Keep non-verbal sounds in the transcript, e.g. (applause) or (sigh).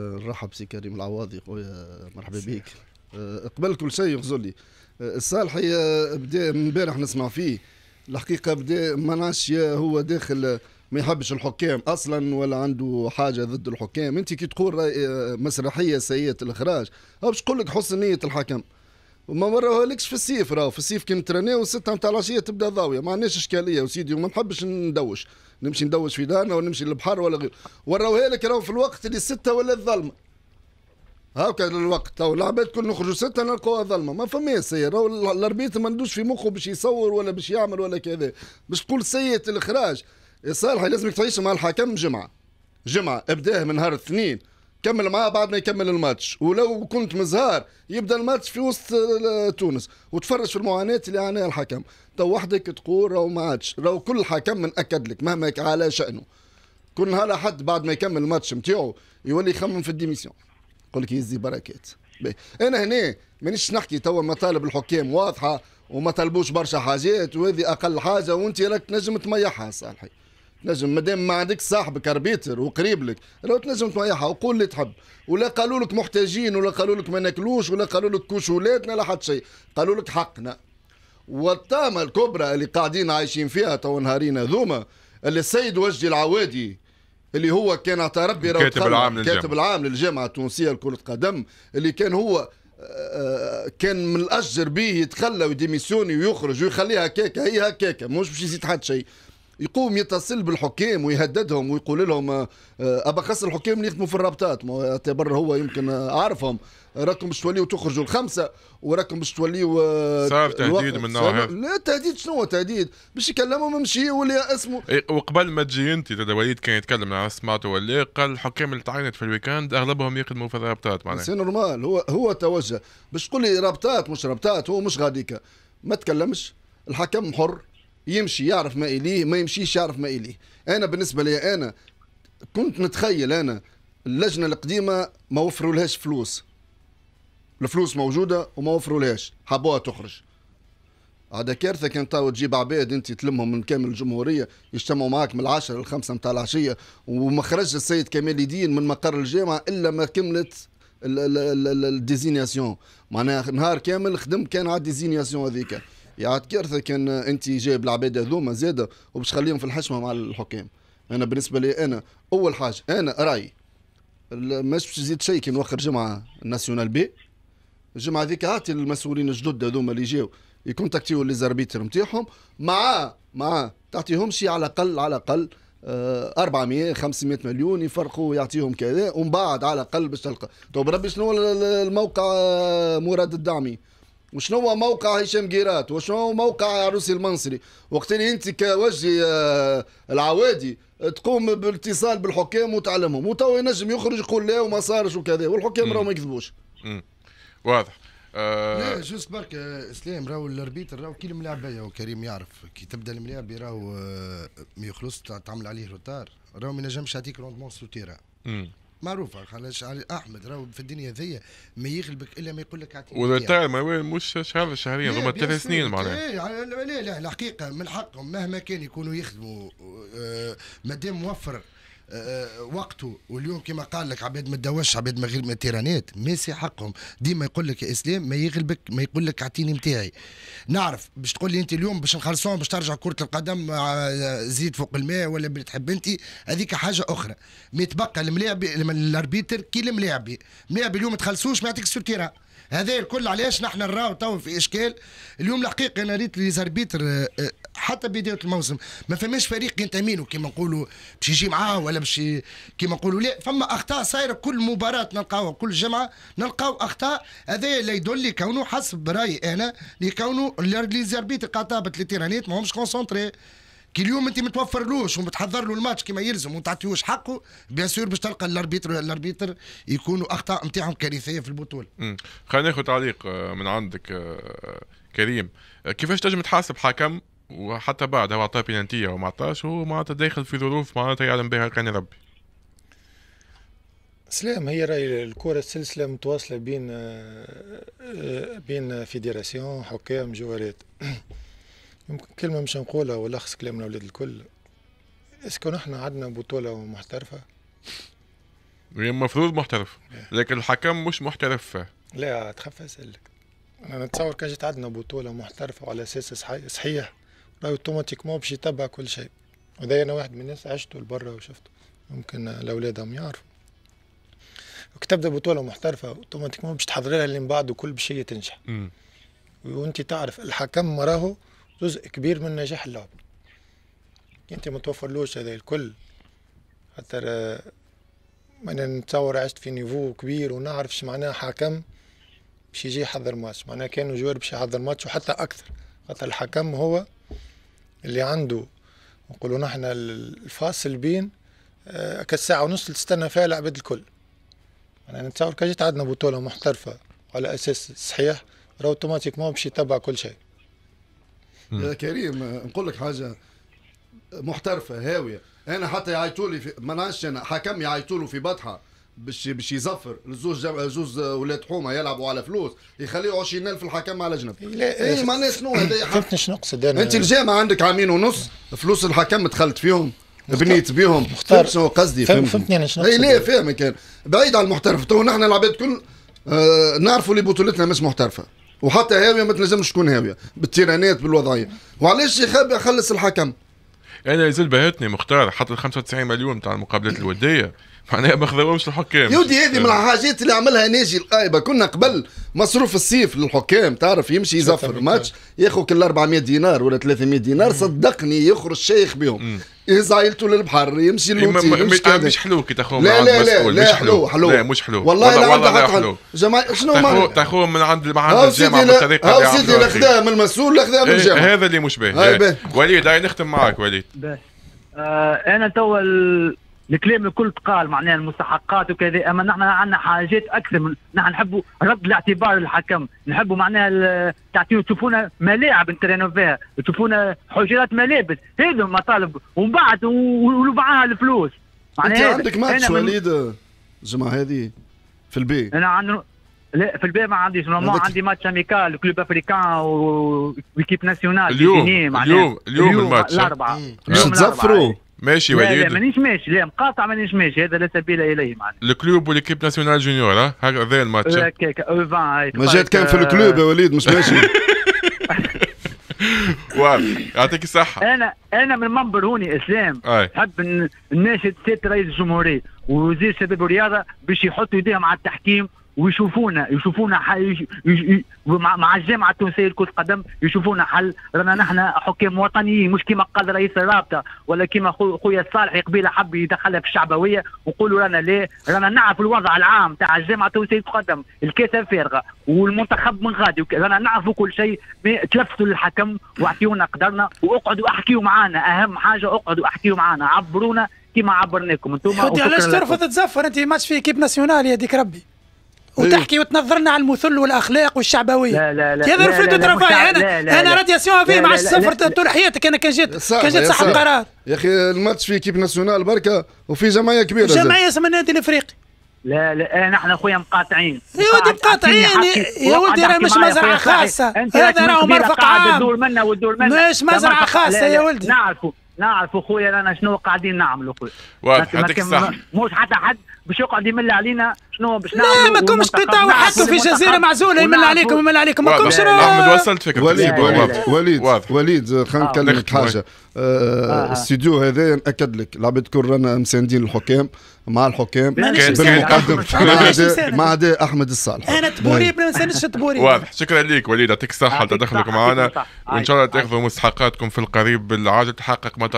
نرحب سي كريم العواضي خويا مرحبا بك آه، قبل كل شيء غزولي آه، الصالحي بدا امبارح نسمع فيه الحقيقه بدا ما نعرفش هو داخل ما يحبش الحكام اصلا ولا عنده حاجه ضد الحكام انت كي تقول آه، مسرحيه سيئه الاخراج باش تقول لك حسن نيه الحكم وما مرة هولكش في السيف راهو في السيف كي نتراني وستة نتاع العشية تبدا ضاوية ما عندناش إشكالية وسيدي وما نحبش ندوش نمشي ندوش في دارنا ولا نمشي للبحر ولا غيره وراوها لك راهو في الوقت اللي الستة ولا الظلمة هاكا الوقت تو العباد كل نخرجوا ستة نلقوها ظلمة ما فما سي راهو الربيط ما ندوش في مخه باش يصور ولا باش يعمل ولا كذا باش تقول سيء الإخراج يا صالح لازمك تعيش مع الحكم جمعة جمعة ابداه من نهار الاثنين كمل معاه بعد ما يكمل الماتش ولو كنت مزهار يبدا الماتش في وسط آه، تونس وتفرج في المعاناه اللي عانيها الحكم تو وحدك تقول راهو ما عادش راهو كل حكم من اكد لك مهما على شانه كل نهار حد بعد ما يكمل الماتش نتاعو يولي يخمم في الديميسيون يقول لك يزي بركات انا هنا مانيش نحكي توا مطالب الحكام واضحه وما طلبوش برشا حاجات وهذه اقل حاجه وانت راك تنجم تميحها صالحي لازم دام ما عندك صاحبك اربيتر وقريب لك راه تنجم تريحها وقول اللي تحب ولا قالوا لك محتاجين ولا قالوا لك ما ناكلوش ولا قالوا لك كشولاتنا لا حد شيء قالوا لك حقنا والطامه الكبرى اللي قاعدين عايشين فيها تو نهارينا هذوما اللي السيد وجدي العوادي اللي هو كان اعطى ربي الكاتب العام للجامعه العام للجامعه التونسيه لكره قدم اللي كان هو آه، آه، كان من الاجر به يتخلى ويديميسيوني ويخرج ويخليها هكاك هي هكاك مش باش يزيد حد شيء يقوم يتصل بالحكام ويهددهم ويقول لهم آه، ابا خسر الحكام اللي يخدموا في الرابطات ما يعتبر هو يمكن آه، عارفهم راكم باش توليو تخرجوا الخمسه وراكم باش توليو آه، صار تهديد من النوع هذا لا تهديد شنو هو تهديد باش يكلمهم يمشي ولا اسمه إيه، وقبل ما تجي انت وليد كان يتكلم على سمعته ولا قال الحكام اللي تعينت في الويكاند اغلبهم يخدموا في الرابطات معناها سي نورمال هو هو توجه باش تقول لي رابطات مش رابطات هو مش غاديكا ما تكلمش الحكم حر يمشي يعرف ما اليه ما يمشيش يعرف ما اليه انا بالنسبه لي انا كنت نتخيل انا اللجنه القديمه ما وفروا لهاش فلوس الفلوس موجوده وما وفروا لهاش حبوها تخرج هذا كارثه كان تاو تجيب عباد انت تلمهم من كامل الجمهوريه يجتمعوا معاك من العشرة للخمسة نتاع العشيه وما خرج السيد كمال الدين من مقر الجامعه الا ما كملت الديزينياسيون معناها نهار كامل خدم كان على الديزينياسيون هذيك يعاد كارثه كان انت جايب العباد هذوما زاده وباش تخليهم في الحشمه مع الحكام انا بالنسبه لي انا اول حاجه انا رايي مش باش نزيد شيء كي نوخر جمعه ناسيونال بي الجمعه ذيك اعطي المسؤولين الجدد هذوما اللي جاو يكونتاكتيو لي زاربيتر نتاعهم مع مع تعطيهم شيء على الاقل على الاقل 400 آه، 500 مليون يفرقوا يعطيهم كذا ومن بعد على الاقل باش تلقى تو طيب بربي شنو الموقع آه، مراد الدعمي وشنو هو موقع هشام جيرات وشنو هو موقع عروسي المنصري وقت اللي انت كوجهي آه، العوادي تقوم بالاتصال بالحكام وتعلمهم وتوا ينجم يخرج يقول لا وما صارش وكذا والحكام راهو ما يكذبوش واضح آه لا جوست برك اسلام آه، راهو الاربيتر راهو كي الملاعبيه وكريم يعرف كي تبدا الملاعب راهو آه، ما يخلص تعمل عليه روتار راهو ما ينجمش يعطيك روندمون سوتيرا معروفه خلاص احمد راهو في الدنيا ذي ما يغلبك الا ما يقول لك اعطيني والريتاير ما مش شهر شهريا هما ثلاث سنين معناها إيه، لا لا لا الحقيقه من حقهم مهما كان يكونوا يخدموا آه مادام موفر وقته واليوم كما قال لك عباد ما تدوش عباد ما غير من التيرانات ميسي حقهم ديما يقول لك يا اسلام ما يغلبك ما يقول لك اعطيني نتاعي نعرف باش تقول لي انت اليوم باش نخلصهم باش ترجع كره القدم آه، زيد فوق الماء ولا اللي تحب انت هذيك حاجه اخرى ما يتبقى الملاعب الاربيتر كي الملاعب الملاعب اليوم ما تخلصوش ما يعطيكش السوتيرا التيران هذا الكل علاش نحن نراو تو في اشكال اليوم الحقيقه انا ريت لي زاربيتر آه، آه، حتى بدايه الموسم ما فماش فريق ينتمي له كيما نقولوا باش يجي معاه ولا باش كيما نقولوا لا فما اخطاء صايره كل مباراه نلقاوها كل جمعه نلقاو اخطاء هذا لا يدل لي كونه حسب رايي انا لكونه لي زربيت قطع تيرانيت ماهمش كونسونتري كي اليوم انت متوفرلوش ومتحضر له الماتش كما يلزم وما تعطيهوش حقه بيان سور باش تلقى الاربيتر الاربيتر يكونوا اخطاء نتاعهم كارثيه في البطوله. خلينا ناخذ تعليق آه، من عندك آه، كريم آه، كيفاش تنجم تحاسب حكم وحتى بعد هو عطاه بينانتية وما عطاش هو معناتها داخل في ظروف معناتها يعلم بها كان ربي سلام هي راي الكرة السلسلة متواصلة بين آه، آه، بين فيديراسيون حكام جوارات ممكن (clears throat) كلمة مش نقولها ولخص كلام الأولاد الكل اسكو نحنا عندنا بطولة محترفة هي المفروض محترف إيه. لكن الحكم مش محترف لا تخاف اسألك انا نتصور كان جات عندنا بطولة محترفة وعلى اساس صحيح اوتوماتيكمون باش يتبع كل شيء وده انا واحد من الناس عشته لبرا وشفته ممكن لاولادهم يعرفوا وكتاب ده بطوله محترفه اوتوماتيكمون باش تحضر لها اللي من بعد وكل بشيء تنجح وانت تعرف الحكم راهو جزء كبير من نجاح اللعب انت ما توفرلوش هذا الكل خاطر انا نتصور عشت في نيفو كبير ونعرف شو معناه حكم باش يجي يحضر ماتش معناه كانوا جوار باش يحضر ماتش وحتى اكثر خاطر الحكم هو اللي عنده نقولوا نحن الفاصل بين آه، كالساعة ونص تستنى فيها العباد الكل أنا نتصور كان عندنا بطولة محترفة على أساس صحيح راه أوتوماتيكمون باش يتبع كل شيء يا كريم نقول لك حاجة محترفة هاوية أنا حتى يعيطوا لي ما نعرفش أنا حكم يعيطوا له في بطحة باش باش يزفر الزوج جم... زوج ولاد حومه يلعبوا على فلوس يخليه 20000 الحكم على جنب إيه، لا إيه, إيه، معناها شنو هذا إيه، فهمت شنو نقصد انا انت الجامعه عندك عامين ونص فلوس الحكم دخلت فيهم بنيت بيهم مختار شنو قصدي فهمت فهمتني انا شنو لا فاهمك كان بعيد عن المحترف تو نحن العباد كل آه نعرفوا اللي بطولتنا مش محترفه وحتى هاويه ما تنجمش تكون هاويه بالتيرانات بالوضعيه وعلاش يخبي يخلص الحكم انا يزل بهتني مختار حتى 95 مليون تاع المقابلات الوديه معناها ما خذوهمش الحكام يودي هذه من آه. الحاجات اللي عملها ناجي القايبه كنا قبل مصروف الصيف للحكام تعرف يمشي يزفر ماتش ياخذ كل 400 دينار ولا 300 دينار صدقني يخرج شيخ بهم يهز عائلته للبحر يمشي للوتي إيه، مش, آه، مش حلو كي تاخوهم لا لا لا لا حلو حلو لا مش حلو والله لا والله لا حلو جماعة شنو ما تاخوهم من عند معهد الجامعة بالطريقة اللي هاو سيدي الاخذها من المسؤول الاخذها إيه، من الجامعة هذا اللي مش باهي وليد نختم معك وليد آه، انا توا الكلام الكل تقال معناها المستحقات وكذا اما نحن عندنا حاجات اكثر من نحن نحبوا رد الاعتبار للحكم نحبوا معناها تعطيو تشوفونا ملاعب نترينو فيها تشوفونا حجرات ملابس هذا المطالب ومن بعد ومعاها الفلوس معناها انت عندك ماتش وليد الجمعه هذه في البي انا عن... لا في البي ما عنديش ما عندي ماتش اميكال كلوب افريكان ويكيب ناسيونال اليوم اليوم اليوم, اليوم الماتش الاربعه باش تزفروا ماشي وليد لا, لا مانيش ماشي لا مقاطع مانيش ماشي هذا لا سبيل اليه معناها الكلوب واليكيب ناسيونال جونيور ها هذا الماتش ما جات كان في الكلوب يا وليد مش ماشي (laughs) يعطيك الصحة أنا أنا من منبر هوني إسلام نحب الناشد سيد رئيس الجمهورية ووزير الشباب والرياضة باش يحطوا يديهم على التحكيم ويشوفونا يشوفونا حل مع الجامعه التونسيه لكره القدم يشوفونا حل رانا نحن حكام وطنيين مش كما قال رئيس الرابطه ولا كما خويا الصالح قبيله حب يدخلها في الشعبويه ونقولوا رانا لا رانا نعرف الوضع العام تاع الجامعه التونسيه لكره القدم الكاسه فارغه والمنتخب من غادي رانا نعرفوا كل شيء تلفتوا للحكم واعطيونا قدرنا واقعدوا احكيوا معانا اهم حاجه اقعدوا احكيوا معانا عبرونا كما عبرناكم انتم علاش ترفض تزفر انت ماتش في كيب ناسيونال يا ديك ربي وتحكي وتنظرنا على المثل والاخلاق والشعبويه لا لا لا هذا رفض رفاعي انا انا راديسيون فيه مع الصفر طول حياتك انا كان جيت كان جيت صاحب قرار يا اخي الماتش في كيب ناسيونال بركه وفي جمعيه كبيره جمعيه اسمها النادي الافريقي لا لا إيه، نحن اخويا مقاطعين يا ولدي مقاطعين يا ولدي راه مش مزرعه خاصه هذا راه مرفق عام تدور منا وتدور منا مش مزرعه خاصه يا ولدي نعرفوا نعرفوا خويا رانا شنو قاعدين نعملوا خويا واضح مش حتى حد باش يقعد يمل علينا شنو باش نعملوا لا ما كومش قطاع وحكم في جزيره نعم. معزوله يمن عليكم يمن عليكم ما كومش احمد وصلت فكرة وليد وليد وليد خلينا نكلمك حاجه آه، الاستوديو هذا ناكد لك العباد كل رانا مساندين الحكام مع الحكام بالمقدم مع هذا احمد الصالح انا تبوري نعم. ما نسالش تبوري واضح شكرا لك وليد يعطيك الصحه تدخلك معنا وان شاء الله تاخذوا مستحقاتكم في القريب العاجل تحقق ما